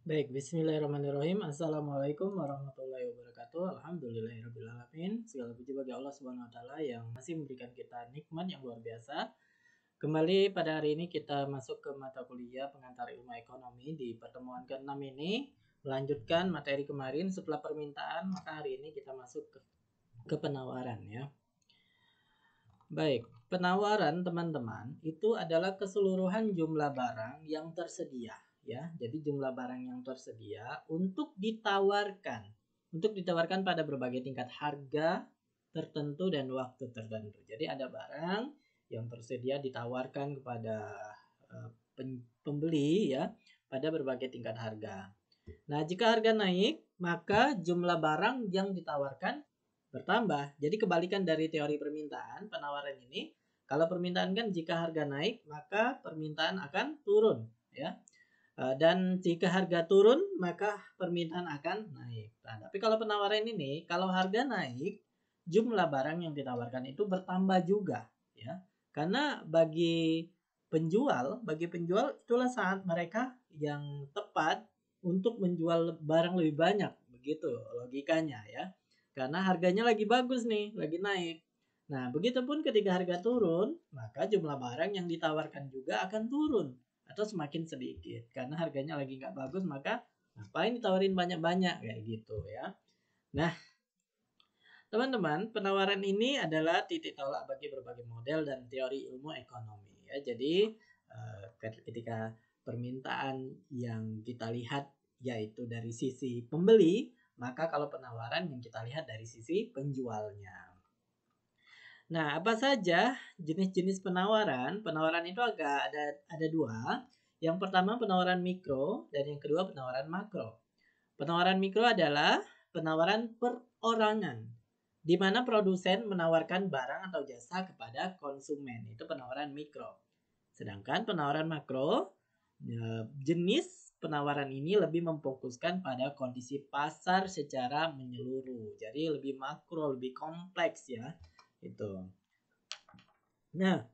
Baik, bismillahirrahmanirrahim. Assalamualaikum warahmatullahi wabarakatuh. Alhamdulillahirrahmanirrahim. Segala puji bagi Allah Subhanahu wa taala yang masih memberikan kita nikmat yang luar biasa. Kembali pada hari ini kita masuk ke mata kuliah pengantar ilmu ekonomi di pertemuan ke-6 ini lanjutkan materi kemarin setelah permintaan maka hari ini kita masuk ke, ke penawaran ya. Baik, penawaran teman-teman itu adalah keseluruhan jumlah barang yang tersedia ya. Jadi jumlah barang yang tersedia untuk ditawarkan untuk ditawarkan pada berbagai tingkat harga tertentu dan waktu tertentu. Jadi ada barang yang tersedia ditawarkan kepada eh, pembeli ya pada berbagai tingkat harga. Nah, jika harga naik, maka jumlah barang yang ditawarkan bertambah. Jadi kebalikan dari teori permintaan, penawaran ini kalau permintaan kan jika harga naik, maka permintaan akan turun ya. Eh, dan jika harga turun maka permintaan akan naik. Nah, tapi kalau penawaran ini kalau harga naik jumlah barang yang ditawarkan itu bertambah juga ya. Karena bagi penjual, bagi penjual itulah saat mereka yang tepat untuk menjual barang lebih banyak begitu logikanya ya. Karena harganya lagi bagus nih, lagi naik. Nah, begitu pun ketika harga turun, maka jumlah barang yang ditawarkan juga akan turun atau semakin sedikit karena harganya lagi nggak bagus maka paling ditawarin banyak-banyak kayak gitu ya nah teman-teman penawaran ini adalah titik tolak bagi berbagai model dan teori ilmu ekonomi ya jadi eh, ketika permintaan yang kita lihat yaitu dari sisi pembeli maka kalau penawaran yang kita lihat dari sisi penjualnya Nah, apa saja jenis-jenis penawaran? Penawaran itu agak ada ada dua. Yang pertama penawaran mikro dan yang kedua penawaran makro. Penawaran mikro adalah penawaran perorangan di mana produsen menawarkan barang atau jasa kepada konsumen. Itu penawaran mikro. Sedangkan penawaran makro ya, jenis penawaran ini lebih memfokuskan pada kondisi pasar secara menyeluruh. Jadi lebih makro, lebih kompleks ya. Itu. Nah,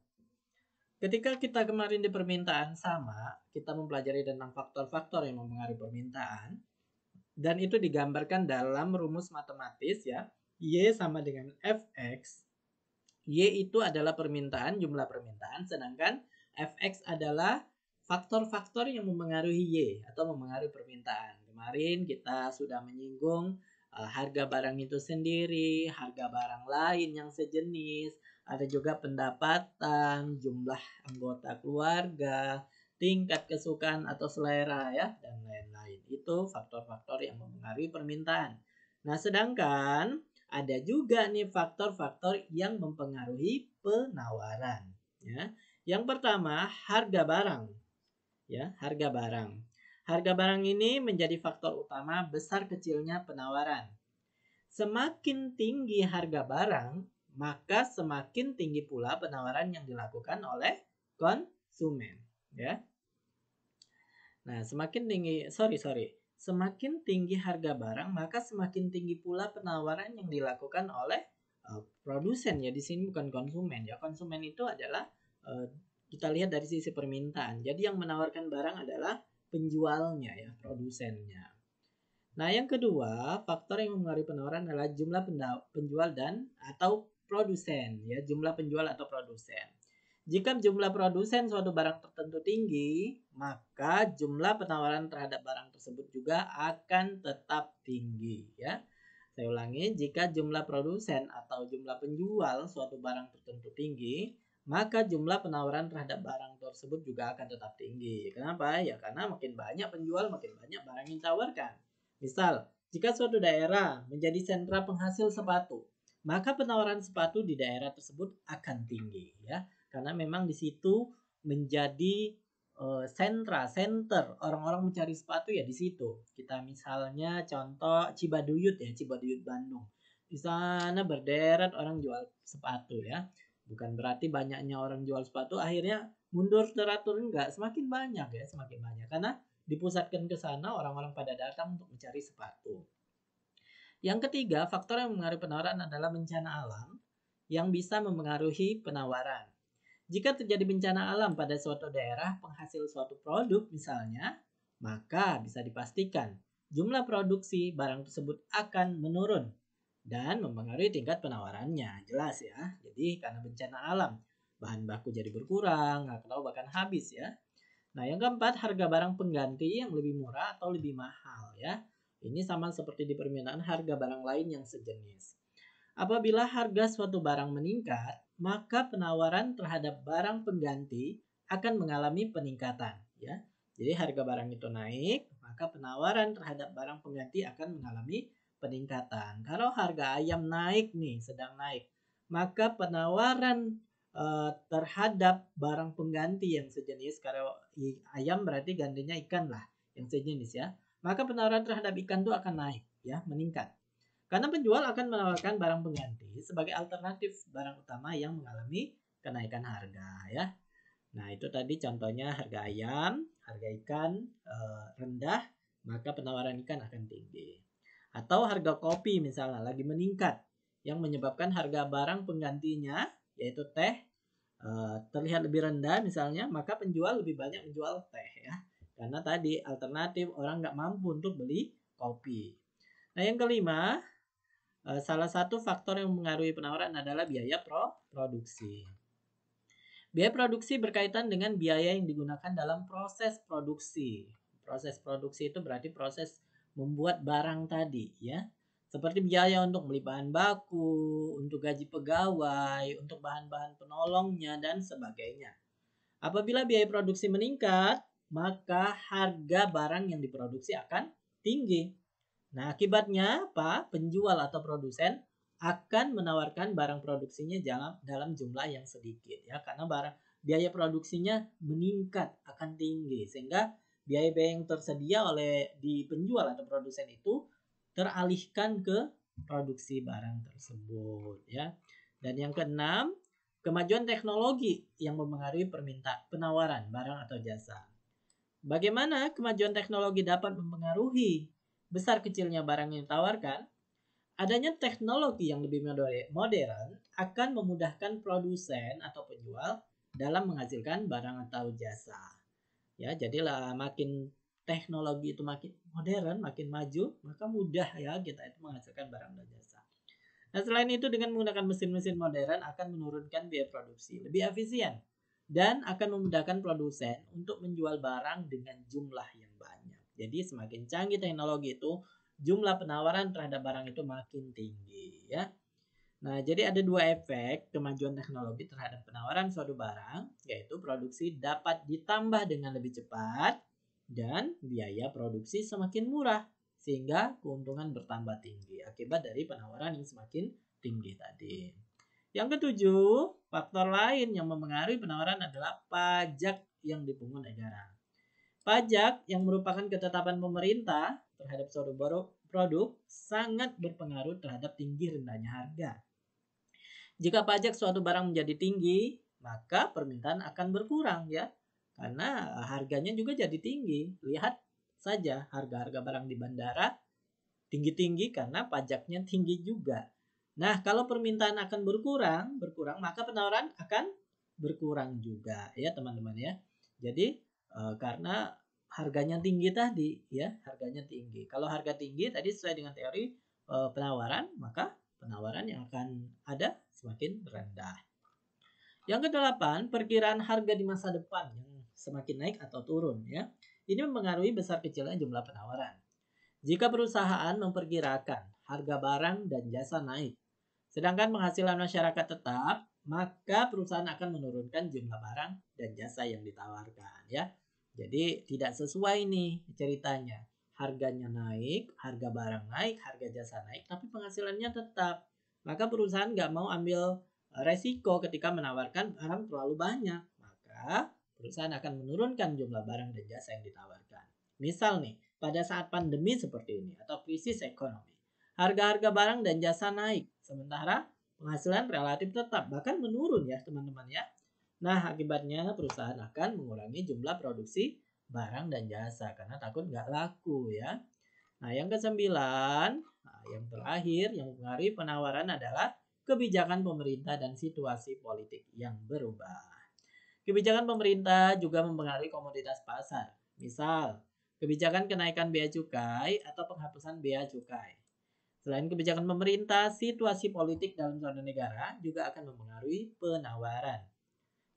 ketika kita kemarin di permintaan sama, kita mempelajari tentang faktor-faktor yang mempengaruhi permintaan dan itu digambarkan dalam rumus matematis ya. Y sama dengan fx. Y itu adalah permintaan, jumlah permintaan, sedangkan fx adalah faktor-faktor yang mempengaruhi Y atau mempengaruhi permintaan. Kemarin kita sudah menyinggung Eh, harga barang itu sendiri, harga barang lain yang sejenis, ada juga pendapatan, jumlah anggota keluarga, tingkat kesukaan atau selera ya dan lain-lain. Itu faktor-faktor yang mempengaruhi permintaan. Nah, sedangkan ada juga nih faktor-faktor yang mempengaruhi penawaran ya. Yang pertama, harga barang. Ya, harga barang. Harga barang ini menjadi faktor utama besar kecilnya penawaran. Semakin tinggi harga barang, maka semakin tinggi pula penawaran yang dilakukan oleh konsumen, ya. Nah, semakin tinggi, sorry sorry, semakin tinggi harga barang, maka semakin tinggi pula penawaran yang dilakukan oleh uh, produsen ya. Di sini bukan konsumen ya. Konsumen itu adalah uh, kita lihat dari sisi permintaan. Jadi yang menawarkan barang adalah penjualnya ya, produsennya. Nah, yang kedua, faktor yang mempengaruhi penawaran adalah jumlah penjual dan atau produsen ya, jumlah penjual atau produsen. Jika jumlah produsen suatu barang tertentu tinggi, maka jumlah penawaran terhadap barang tersebut juga akan tetap tinggi ya. Saya ulangi, jika jumlah produsen atau jumlah penjual suatu barang tertentu tinggi, maka jumlah penawaran terhadap barang tersebut juga akan tetap tinggi. Kenapa? Ya karena makin banyak penjual, makin banyak barang yang ditawarkan. Misal, jika suatu daerah menjadi sentra penghasil sepatu, maka penawaran sepatu di daerah tersebut akan tinggi ya. Karena memang di situ menjadi uh, sentra, center orang-orang mencari sepatu ya di situ. Kita misalnya contoh Cibaduyut ya, Cibaduyut Bandung. Di sana berderet orang jual sepatu ya. Bukan berarti banyaknya orang jual sepatu akhirnya mundur teratur enggak, semakin banyak ya, semakin banyak karena dipusatkan ke sana orang-orang pada datang untuk mencari sepatu. Yang ketiga, faktor yang mengaruhi penawaran adalah bencana alam yang bisa mempengaruhi penawaran. Jika terjadi bencana alam pada suatu daerah penghasil suatu produk misalnya, maka bisa dipastikan jumlah produksi barang tersebut akan menurun dan mempengaruhi tingkat penawarannya. Jelas ya. Jadi karena bencana alam, bahan baku jadi berkurang atau bahkan habis ya. Nah, yang keempat, harga barang pengganti yang lebih murah atau lebih mahal ya. Ini sama seperti di permintaan harga barang lain yang sejenis. Apabila harga suatu barang meningkat, maka penawaran terhadap barang pengganti akan mengalami peningkatan ya. Jadi harga barang itu naik, maka penawaran terhadap barang pengganti akan mengalami peningkatan. Kalau harga ayam naik nih, sedang naik, maka penawaran uh, terhadap barang pengganti yang sejenis, kalau ayam berarti gantinya ikan lah, yang sejenis ya. Maka penawaran terhadap ikan itu akan naik, ya, meningkat. Karena penjual akan menawarkan barang pengganti sebagai alternatif barang utama yang mengalami kenaikan harga ya. Nah, itu tadi contohnya harga ayam, harga ikan e, rendah, maka penawaran ikan akan tinggi atau harga kopi misalnya lagi meningkat yang menyebabkan harga barang penggantinya yaitu teh eh, terlihat lebih rendah misalnya maka penjual lebih banyak menjual teh ya karena tadi alternatif orang nggak mampu untuk beli kopi. Nah yang kelima eh, salah satu faktor yang mengaruhi penawaran adalah biaya pro produksi. Biaya produksi berkaitan dengan biaya yang digunakan dalam proses produksi. Proses produksi itu berarti proses membuat barang tadi ya seperti biaya untuk beli bahan baku, untuk gaji pegawai, untuk bahan-bahan penolongnya dan sebagainya. Apabila biaya produksi meningkat, maka harga barang yang diproduksi akan tinggi. Nah, akibatnya apa? Penjual atau produsen akan menawarkan barang produksinya dalam dalam jumlah yang sedikit ya karena barang biaya produksinya meningkat akan tinggi sehingga biaya-biaya yang tersedia oleh di penjual atau produsen itu teralihkan ke produksi barang tersebut ya. Dan yang keenam, kemajuan teknologi yang mempengaruhi permintaan penawaran barang atau jasa. Bagaimana kemajuan teknologi dapat mempengaruhi besar kecilnya barang yang ditawarkan? Adanya teknologi yang lebih modern akan memudahkan produsen atau penjual dalam menghasilkan barang atau jasa ya jadilah makin teknologi itu makin modern makin maju maka mudah ya kita itu menghasilkan barang dan jasa nah selain itu dengan menggunakan mesin-mesin modern akan menurunkan biaya produksi lebih efisien dan akan memudahkan produsen untuk menjual barang dengan jumlah yang banyak jadi semakin canggih teknologi itu jumlah penawaran terhadap barang itu makin tinggi ya Nah, jadi ada dua efek kemajuan teknologi terhadap penawaran suatu barang, yaitu produksi dapat ditambah dengan lebih cepat dan biaya produksi semakin murah, sehingga keuntungan bertambah tinggi akibat dari penawaran yang semakin tinggi tadi. Yang ketujuh, faktor lain yang memengaruhi penawaran adalah pajak yang dipungut negara. Pajak yang merupakan ketetapan pemerintah terhadap suatu produk sangat berpengaruh terhadap tinggi rendahnya harga jika pajak suatu barang menjadi tinggi, maka permintaan akan berkurang ya. Karena eh, harganya juga jadi tinggi. Lihat saja harga-harga barang di bandara tinggi-tinggi karena pajaknya tinggi juga. Nah, kalau permintaan akan berkurang, berkurang maka penawaran akan berkurang juga ya teman-teman ya. Jadi e, karena harganya tinggi tadi ya, harganya tinggi. Kalau harga tinggi tadi sesuai dengan teori e, penawaran, maka penawaran yang akan ada semakin rendah. Yang kedelapan, perkiraan harga di masa depan yang semakin naik atau turun ya. Ini mempengaruhi besar kecilnya jumlah penawaran. Jika perusahaan memperkirakan harga barang dan jasa naik, sedangkan penghasilan masyarakat tetap, maka perusahaan akan menurunkan jumlah barang dan jasa yang ditawarkan ya. Jadi tidak sesuai nih ceritanya harganya naik, harga barang naik, harga jasa naik, tapi penghasilannya tetap. Maka perusahaan nggak mau ambil e, resiko ketika menawarkan barang terlalu banyak. Maka perusahaan akan menurunkan jumlah barang dan jasa yang ditawarkan. Misal nih, pada saat pandemi seperti ini atau krisis ekonomi, harga-harga barang dan jasa naik, sementara penghasilan relatif tetap, bahkan menurun ya teman-teman ya. Nah, akibatnya perusahaan akan mengurangi jumlah produksi barang dan jasa karena takut nggak laku ya. Nah, yang kesembilan, sembilan nah, yang terakhir yang mempengaruhi penawaran adalah kebijakan pemerintah dan situasi politik yang berubah. Kebijakan pemerintah juga mempengaruhi komoditas pasar. Misal, kebijakan kenaikan bea cukai atau penghapusan bea cukai. Selain kebijakan pemerintah, situasi politik dalam suatu negara juga akan mempengaruhi penawaran.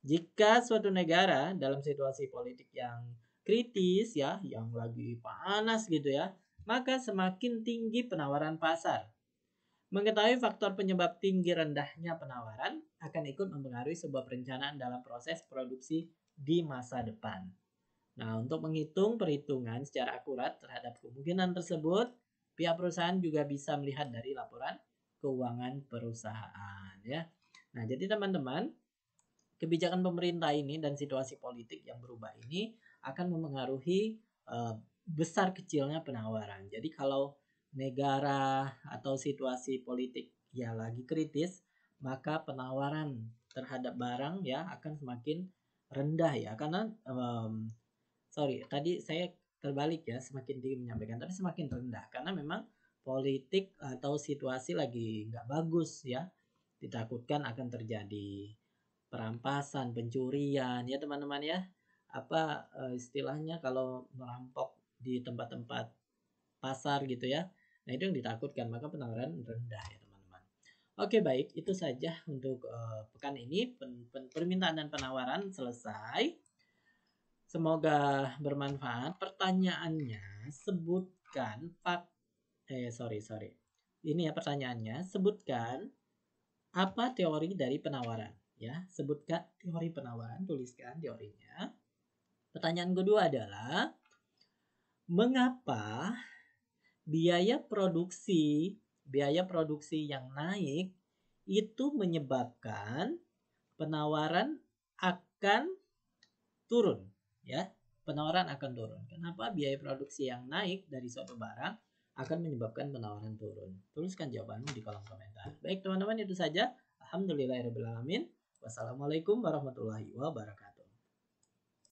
Jika suatu negara dalam situasi politik yang kritis ya, yang lagi panas gitu ya, maka semakin tinggi penawaran pasar. Mengetahui faktor penyebab tinggi rendahnya penawaran akan ikut mempengaruhi sebuah perencanaan dalam proses produksi di masa depan. Nah, untuk menghitung perhitungan secara akurat terhadap kemungkinan tersebut, pihak perusahaan juga bisa melihat dari laporan keuangan perusahaan ya. Nah, jadi teman-teman, kebijakan pemerintah ini dan situasi politik yang berubah ini akan memengaruhi uh, besar kecilnya penawaran. Jadi kalau negara atau situasi politik ya lagi kritis, maka penawaran terhadap barang ya akan semakin rendah ya karena um, sorry tadi saya terbalik ya semakin tinggi menyampaikan tapi semakin rendah karena memang politik atau situasi lagi nggak bagus ya ditakutkan akan terjadi perampasan pencurian ya teman-teman ya apa eh, istilahnya kalau merampok di tempat-tempat pasar gitu ya. Nah, itu yang ditakutkan, maka penawaran rendah ya, teman-teman. Oke, baik, itu saja untuk uh, pekan ini pen pen permintaan dan penawaran selesai. Semoga bermanfaat. Pertanyaannya, sebutkan pak eh sorry, sorry. Ini ya pertanyaannya, sebutkan apa teori dari penawaran ya. Sebutkan teori penawaran, tuliskan teorinya. Pertanyaan kedua adalah, mengapa biaya produksi biaya produksi yang naik itu menyebabkan penawaran akan turun ya penawaran akan turun kenapa biaya produksi yang naik dari suatu barang akan menyebabkan penawaran turun tuliskan jawabanmu di kolom komentar baik teman-teman itu saja alhamdulillahirobbilalamin wassalamualaikum warahmatullahi wabarakatuh